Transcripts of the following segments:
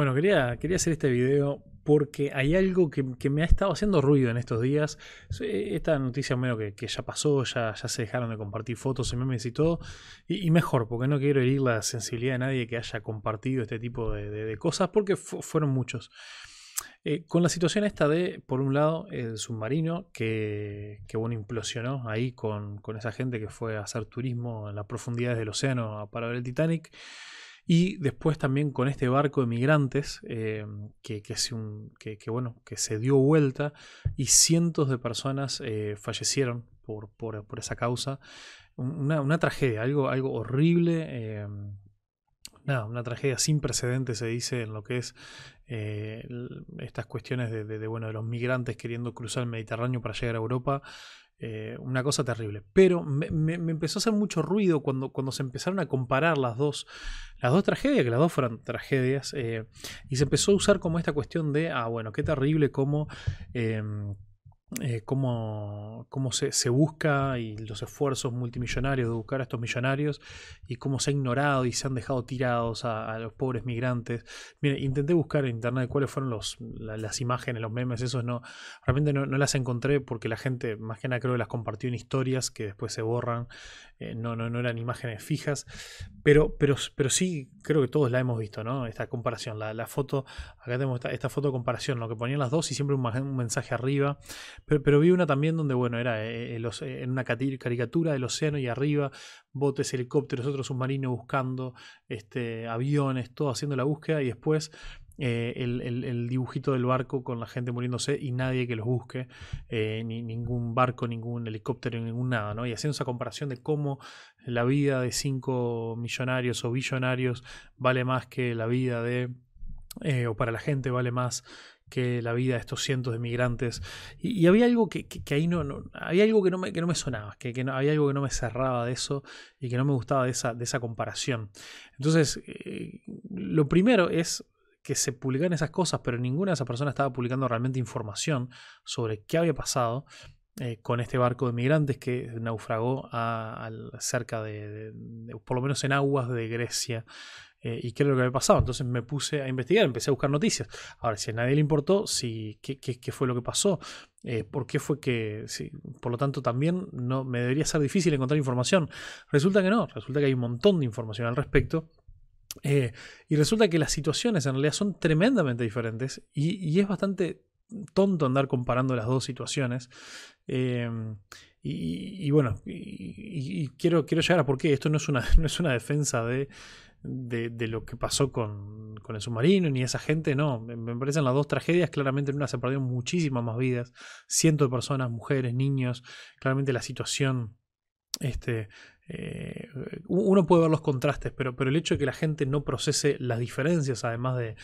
Bueno, quería, quería hacer este video porque hay algo que, que, me ha estado haciendo ruido en estos días. Esta noticia menos que, que ya pasó, ya, ya se dejaron de compartir fotos y memes y todo. Y, mejor, porque no quiero herir la sensibilidad de nadie que haya compartido este tipo de, de, cosas, porque fueron muchos. Eh, con la situación esta de, por un lado, el submarino que, que bueno, implosionó ahí con, con esa gente que fue a hacer turismo en las profundidades del océano para ver el Titanic. Y después también con este barco de migrantes eh, que, se bueno, que se dio vuelta y cientos de personas eh, fallecieron por, esa causa. Una, tragedia, algo, algo horrible. Eh, nada, una tragedia sin precedentes se dice en lo que es estas cuestiones bueno, de los migrantes queriendo cruzar el Mediterráneo para llegar a Europa. Eh, una cosa terrible. Pero me, empezó a hacer mucho ruido cuando, cuando se empezaron a comparar las dos, las dos tragedias, que las dos fueron tragedias, eh, y se empezó a usar como esta cuestión de, ah, bueno, qué terrible como em, eh, cómo, se, busca y los esfuerzos multimillonarios de buscar a estos millonarios y cómo se ha ignorado y se han dejado tirados a, los pobres migrantes. Mire, intenté buscar en internet cuáles fueron las imágenes, los memes, esos no, realmente no, las encontré porque la gente más que nada creo que las compartió en historias que después se borran, eh, no, no, no eran imágenes fijas, pero, pero, pero sí creo que todos la hemos visto, ¿no? Esta comparación, la, la foto, acá tenemos esta, foto de comparación, lo que ponían las dos y siempre un mensaje arriba pero, vi una también donde, bueno, era eh, eh, eh, en una caricatura del océano y arriba, botes, helicópteros, otros submarinos buscando, este, aviones, todo haciendo la búsqueda y después el, dibujito del barco con la gente muriéndose y nadie que los busque, ni ningún barco, ningún helicóptero, ningún nada, ¿no? Y haciendo esa comparación de cómo la vida de cinco millonarios o billonarios vale más que la vida de, o para la gente vale más que la vida de estos cientos de migrantes. Y, había algo que, ahí no, Había algo que no me, que no me sonaba, que, no, había algo que no me cerraba de eso y que no me gustaba de esa, de esa comparación. Entonces, eh, lo primero es que se publican esas cosas, pero ninguna de esas personas estaba publicando realmente información sobre qué había pasado eh, con este barco de migrantes que naufragó cerca de, por lo menos en aguas de Grecia. Eh, y qué era lo que había pasado. Entonces me puse a investigar, empecé a buscar noticias. Ahora, si a nadie le importó, si, qué, fue lo que pasó, eh, por qué fue que... por lo tanto, también no, me debería ser difícil encontrar información. Resulta que no, resulta que hay un montón de información al respecto. Eh, y resulta que las situaciones en realidad son tremendamente diferentes y, es bastante tonto andar comparando las dos situaciones. Em, y, bueno, y, quiero, quiero llegar a por qué. Esto no es no es una defensa de, de, lo que pasó con, el submarino ni esa gente, no. Me parecen las dos tragedias. Claramente en una se perdieron muchísimas más vidas, cientos de personas, mujeres, niños. Claramente la situación este, eh, uno puede ver los contrastes, pero, pero, el hecho de que la gente no procese las diferencias, además de,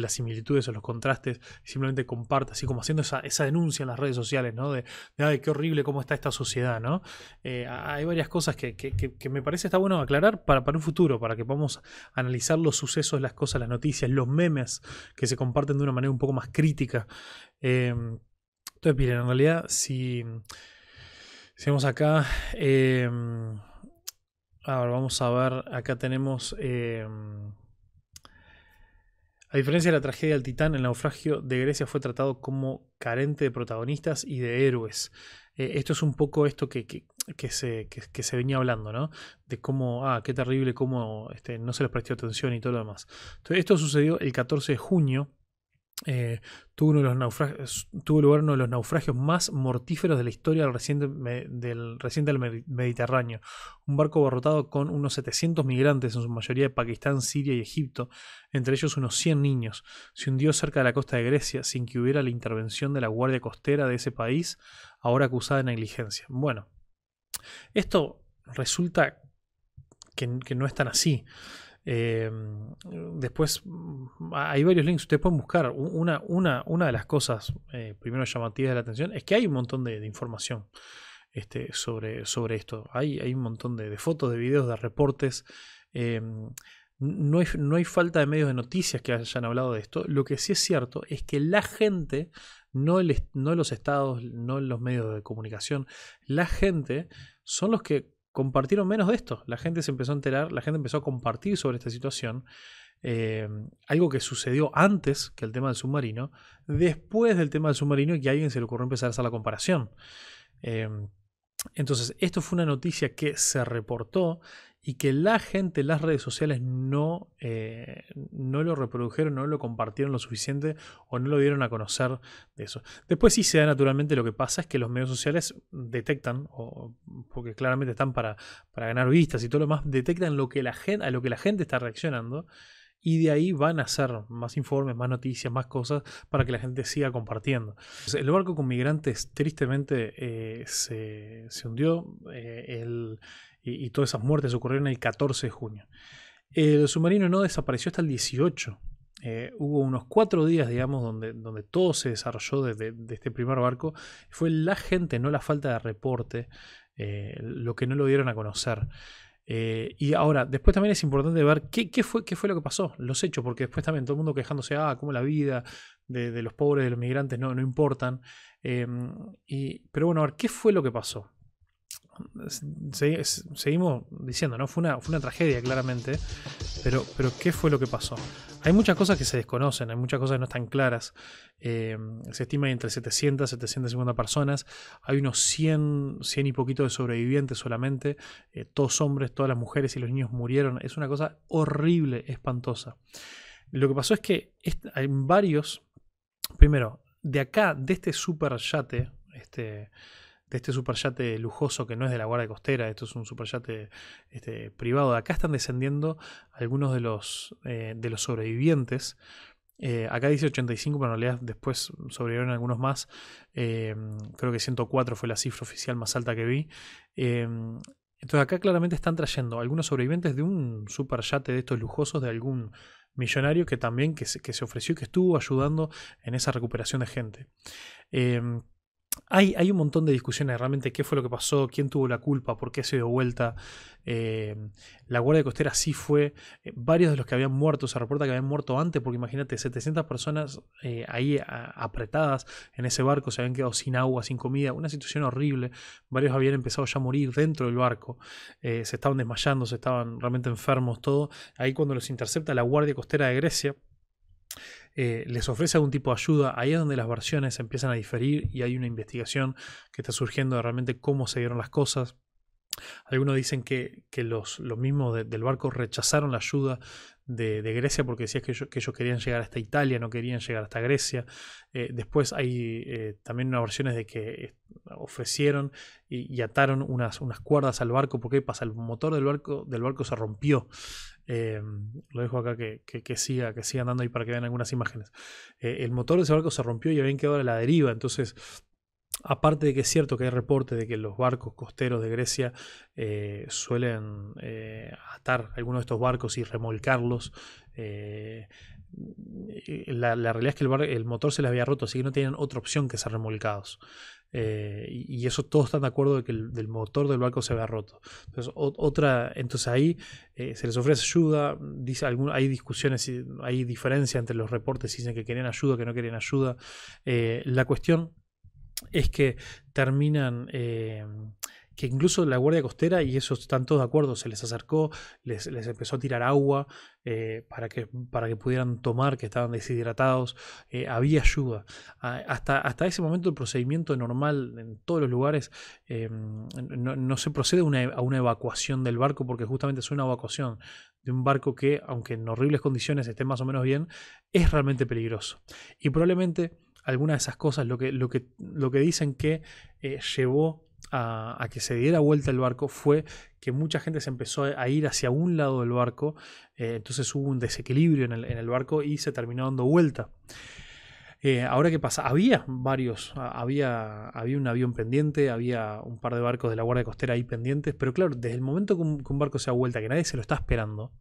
las similitudes o los contrastes, simplemente comparta, así como haciendo esa, denuncia en las redes sociales, ¿no? De, de ay, qué horrible cómo está esta sociedad, ¿no? Eh, hay varias cosas que, me parece está bueno aclarar para, para un futuro, para que podamos analizar los sucesos, las cosas, las noticias, los memes que se comparten de una manera un poco más crítica. Eh, entonces, miren, en realidad, si. Si vemos acá, Ahora vamos a ver. Acá tenemos. Em, a diferencia de la tragedia del Titán, el naufragio de Grecia fue tratado como carente de protagonistas y de héroes. Eh, esto es un poco esto que, se, se venía hablando, ¿no? De cómo, ah, qué terrible, cómo este, no se les prestó atención y todo lo demás. esto sucedió el 14 de junio eh, tuvo, uno los tuvo, lugar uno de los naufragios más mortíferos de la historia del reciente, del reciente Mediterráneo. Un barco abarrotado con unos 700 migrantes, en su mayoría de Pakistán, Siria y Egipto, entre ellos unos 100 niños, se hundió cerca de la costa de Grecia sin que hubiera la intervención de la Guardia Costera de ese país, ahora acusada de negligencia. Bueno, esto resulta que, que no es tan así. Eh, después hay varios links, ustedes pueden buscar. Una, una, una de las cosas eh, primero llamativas de la atención es que hay un montón de, información este, sobre, sobre esto. Hay, hay un montón de, fotos, de videos, de reportes. Eh, no, hay, no hay falta de medios de noticias que hayan hablado de esto. Lo que sí es cierto es que la gente, no, no los estados, no los medios de comunicación, la gente son los que compartieron menos de esto. La gente se empezó a enterar, la gente empezó a compartir sobre esta situación. Eh, algo que sucedió antes que el tema del submarino, después del tema del submarino y que a alguien se le ocurrió empezar a hacer la comparación. Eh, entonces, esto fue una noticia que se reportó y que la gente, las redes sociales no, eh, no lo reprodujeron, no lo compartieron lo suficiente o no lo dieron a conocer de eso. Después sí se da naturalmente lo que pasa es que los medios sociales detectan, o, porque claramente están para, ganar vistas y todo lo más, detectan lo que la gente, a lo que la gente está reaccionando y de ahí van a hacer más informes, más noticias, más cosas para que la gente siga compartiendo. El barco con migrantes tristemente eh, se, hundió, eh, el, y, todas esas muertes ocurrieron el 14 de junio. El submarino no desapareció hasta el 18. Eh, hubo unos cuatro días, digamos, donde, donde todo se desarrolló desde este primer barco. Fue la gente, no la falta de reporte, eh, lo que no lo dieron a conocer. Eh, y ahora, después también es importante ver qué, fue, qué fue lo que pasó, los hechos, porque después también todo el mundo quejándose, ah, cómo la vida de, los pobres, de los migrantes no, no importan. Em, y, pero bueno, a ver, ¿qué fue lo que pasó? seguimos diciendo, ¿no? Fue una, fue una tragedia, claramente. Pero, pero, ¿qué fue lo que pasó? Hay muchas cosas que se desconocen, hay muchas cosas que no están claras. Eh, se estima entre 700 y 750 personas. Hay unos 100, 100 y poquito de sobrevivientes solamente. todos eh, hombres, todas las mujeres y los niños murieron. Es una cosa horrible, espantosa. Lo que pasó es que hay varios. Primero, de acá, de este super yate, este de este superyate lujoso que no es de la Guardia Costera, esto es un superyate este, privado. acá están descendiendo algunos de los, eh, de los sobrevivientes. Eh, acá dice 85, pero en después sobrevivieron algunos más. Eh, creo que 104 fue la cifra oficial más alta que vi. entonces acá claramente están trayendo algunos sobrevivientes de un superyate de estos lujosos, de algún millonario que también que se, se ofreció y que estuvo ayudando en esa recuperación de gente hay, un montón de discusiones realmente qué fue lo que pasó, quién tuvo la culpa, por qué se dio vuelta. Eh, la Guardia Costera sí fue. Eh, varios de los que habían muerto, se reporta que habían muerto antes, porque imagínate, 700 personas eh, ahí apretadas en ese barco, se habían quedado sin agua, sin comida, una situación horrible. Varios habían empezado ya a morir dentro del barco, se estaban desmayando, se estaban realmente enfermos, todo. Ahí cuando los intercepta la Guardia Costera de Grecia. Eh, les ofrece algún tipo de ayuda. Ahí es donde las versiones empiezan a diferir y hay una investigación que está surgiendo de realmente cómo se dieron las cosas. Algunos dicen que, los, mismos del barco rechazaron la ayuda de, Grecia porque decían que, ellos, que ellos querían llegar hasta Italia, no querían llegar hasta Grecia. Eh, después hay eh, también unas versiones de que ofrecieron y, ataron unas, unas cuerdas al barco porque pasa, el motor del barco, del barco se rompió. Eh, lo dejo acá que, siga, que siga andando y para que vean algunas imágenes. Eh, el motor de ese barco se rompió y habían quedado a la deriva. Entonces, aparte de que es cierto que hay reportes de que los barcos costeros de Grecia eh, suelen atar algunos de estos barcos y remolcarlos eh, la, realidad es que el, motor se les había roto, así que no tenían otra opción que ser remolcados. Eh, y, eso todos están de acuerdo de que el del motor del barco se había roto. Entonces, otra, entonces ahí eh, se les ofrece ayuda, dice hay discusiones, hay diferencia entre los reportes, dicen que querían ayuda, que no querían ayuda. la cuestión es que terminan que incluso la Guardia Costera, y eso están todos de acuerdo, se les acercó, les, empezó a tirar agua eh, para, que, para que pudieran tomar, que estaban deshidratados, eh, había ayuda. Ah, hasta, hasta ese momento el procedimiento normal en todos los lugares eh, no, se procede a una evacuación del barco, porque justamente es una evacuación de un barco que, aunque en horribles condiciones esté más o menos bien, es realmente peligroso. Y probablemente alguna de esas cosas, lo que, lo que, lo que dicen que llevó a, que se diera vuelta el barco fue que mucha gente se empezó a ir hacia un lado del barco, eh, entonces hubo un desequilibrio en el, barco y se terminó dando vuelta. Eh, ahora qué pasa, había varios, había, había un avión pendiente, había un par de barcos de la Guardia Costera ahí pendientes, pero claro, desde el momento que un, barco se da vuelta, que nadie se lo está esperando,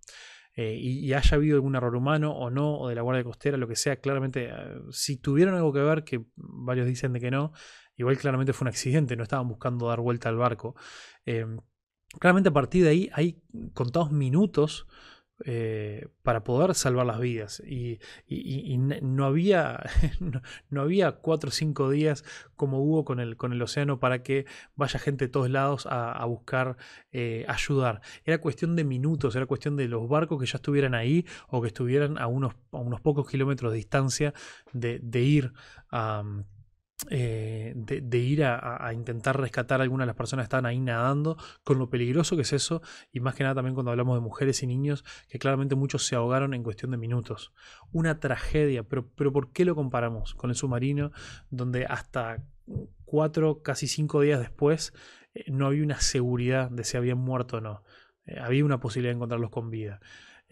eh, y, haya habido algún error humano o no, o de la Guardia Costera, lo que sea, claramente, si tuvieron algo que ver, que varios dicen de que no, Igual claramente fue un accidente, no estaban buscando dar vuelta al barco. Em, claramente a partir de ahí hay contados minutos eh, para poder salvar las vidas. Y, no, había, no, había cuatro o cinco días como hubo con el, con el océano para que vaya gente de todos lados a, buscar eh, ayudar. Era cuestión de minutos, era cuestión de los barcos que ya estuvieran ahí o que estuvieran a unos, unos pocos kilómetros de distancia de, ir a... Eh, de, ir a, intentar rescatar a alguna de las personas que estaban ahí nadando, con lo peligroso que es eso, y más que nada también cuando hablamos de mujeres y niños, que claramente muchos se ahogaron en cuestión de minutos. Una tragedia, pero, pero ¿por qué lo comparamos con el submarino, donde hasta cuatro, casi cinco días después, eh, no había una seguridad de si habían muerto o no? Eh, había una posibilidad de encontrarlos con vida.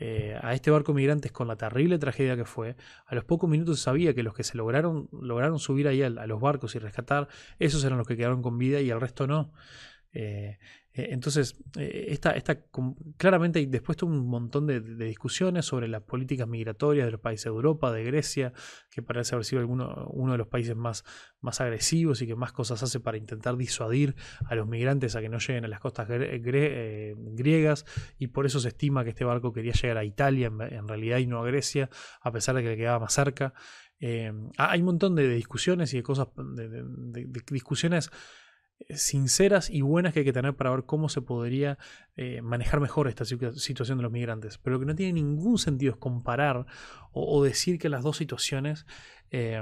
Eh, a este barco migrantes con la terrible tragedia que fue, a los pocos minutos sabía que los que se lograron, lograron subir ahí a los barcos y rescatar, esos eran los que quedaron con vida y el resto no. Eh, eh, entonces, eh, esta, claramente hay después tuvo un montón de, discusiones sobre las políticas migratorias de los países de Europa, de Grecia, que parece haber sido alguno, uno de los países más, más agresivos y que más cosas hace para intentar disuadir a los migrantes a que no lleguen a las costas griegas, y por eso se estima que este barco quería llegar a Italia en, realidad y no a Grecia, a pesar de que le quedaba más cerca. hay un montón de, discusiones y de cosas, de discusiones sinceras y buenas que hay que tener para ver cómo se podría eh, manejar mejor esta situación de los migrantes. Pero lo que no tiene ningún sentido es comparar o, decir que las dos situaciones eh,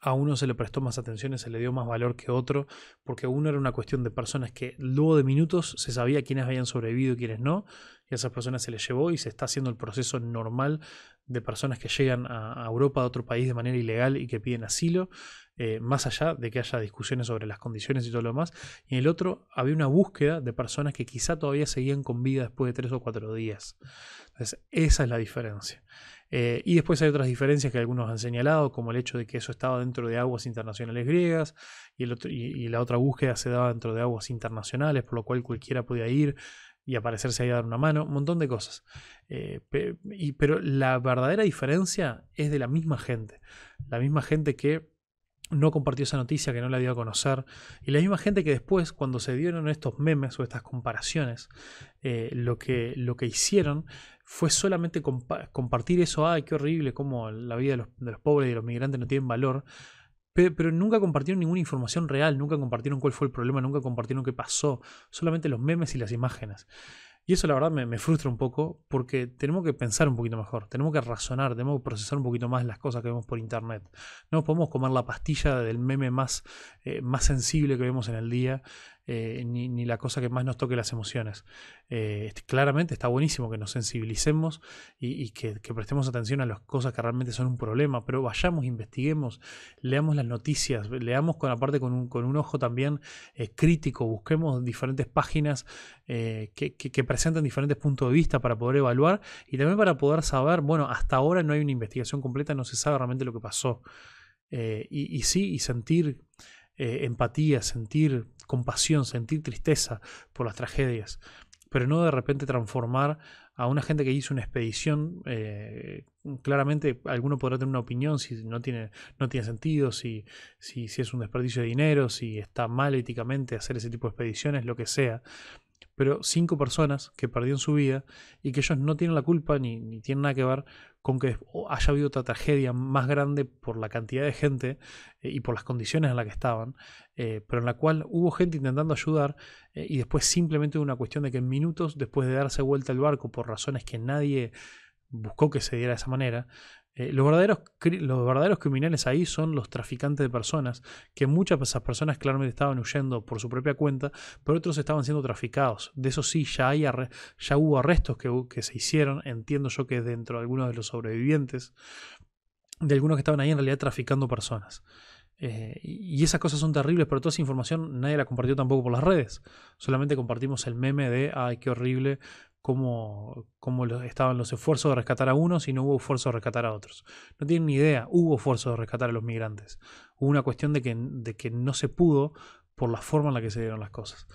a uno se le prestó más atención y se le dio más valor que otro, porque uno era una cuestión de personas que luego de minutos se sabía quiénes habían sobrevivido y quiénes no, y a esas personas se les llevó y se está haciendo el proceso normal de personas que llegan a, Europa, a otro país de manera ilegal y que piden asilo, eh, más allá de que haya discusiones sobre las condiciones y todo lo demás. Y en el otro había una búsqueda de personas que quizá todavía seguían con vida después de tres o cuatro días. Entonces, esa es la diferencia. Eh, y después hay otras diferencias que algunos han señalado, como el hecho de que eso estaba dentro de aguas internacionales griegas y, el otro, y la otra búsqueda se daba dentro de aguas internacionales, por lo cual cualquiera podía ir y aparecerse ahí a dar una mano, un montón de cosas. Eh, y, pero la verdadera diferencia es de la misma gente, la misma gente que no compartió esa noticia, que no la dio a conocer, y la misma gente que después, cuando se dieron estos memes o estas comparaciones, eh, lo, que, lo que hicieron fue solamente compartir eso, ay, qué horrible, como la vida de los, de los pobres y de los migrantes no tienen valor, pero nunca compartieron ninguna información real, nunca compartieron cuál fue el problema, nunca compartieron qué pasó, solamente los memes y las imágenes. Y eso la verdad me, frustra un poco porque tenemos que pensar un poquito mejor, tenemos que razonar, tenemos que procesar un poquito más las cosas que vemos por internet. No podemos comer la pastilla del meme más, eh, más sensible que vemos en el día eh, ni, la cosa que más nos toque las emociones. Eh, este, claramente está buenísimo que nos sensibilicemos y, que, prestemos atención a las cosas que realmente son un problema, pero vayamos, investiguemos, leamos las noticias, leamos con aparte con un, con un ojo también eh, crítico, busquemos diferentes páginas que, presentan diferentes puntos de vista para poder evaluar y también para poder saber, bueno, hasta ahora no hay una investigación completa, no se sabe realmente lo que pasó. y, sí, y sentir empatía, sentir compasión, sentir tristeza por las tragedias, pero no de repente transformar a una gente que hizo una expedición, eh, claramente alguno podrá tener una opinión si no tiene, no tiene sentido, si, si, es un desperdicio de dinero, si está mal éticamente hacer ese tipo de expediciones, lo que sea pero cinco personas que perdieron su vida y que ellos no tienen la culpa ni, ni tienen nada que ver con que haya habido otra tragedia más grande por la cantidad de gente eh, y por las condiciones en las que estaban, eh, pero en la cual hubo gente intentando ayudar eh, y después simplemente una cuestión de que en minutos después de darse vuelta el barco por razones que nadie buscó que se diera de esa manera, eh, los, verdaderos, los verdaderos criminales ahí son los traficantes de personas, que muchas de esas personas claramente estaban huyendo por su propia cuenta, pero otros estaban siendo traficados. De eso sí, ya, hay ya hubo arrestos que, que se hicieron, entiendo yo que dentro de algunos de los sobrevivientes, de algunos que estaban ahí en realidad traficando personas. Eh, y esas cosas son terribles, pero toda esa información nadie la compartió tampoco por las redes. Solamente compartimos el meme de, ay, qué horrible, cómo, cómo estaban los esfuerzos de rescatar a unos y no hubo esfuerzo de rescatar a otros. No tienen ni idea, hubo esfuerzo de rescatar a los migrantes. Hubo una cuestión de que, de que no se pudo por la forma en la que se dieron las cosas.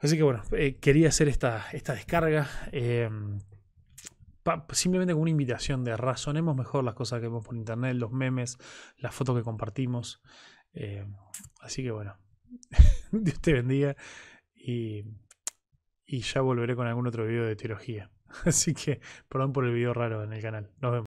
Así que bueno, eh, quería hacer esta, esta descarga. Eh, simplemente con una invitación de razonemos mejor las cosas que vemos por internet, los memes, las fotos que compartimos. Eh, así que bueno, Dios te bendiga y y ya volveré con algún otro video de teología. Así que, perdón por el video raro en el canal. Nos vemos.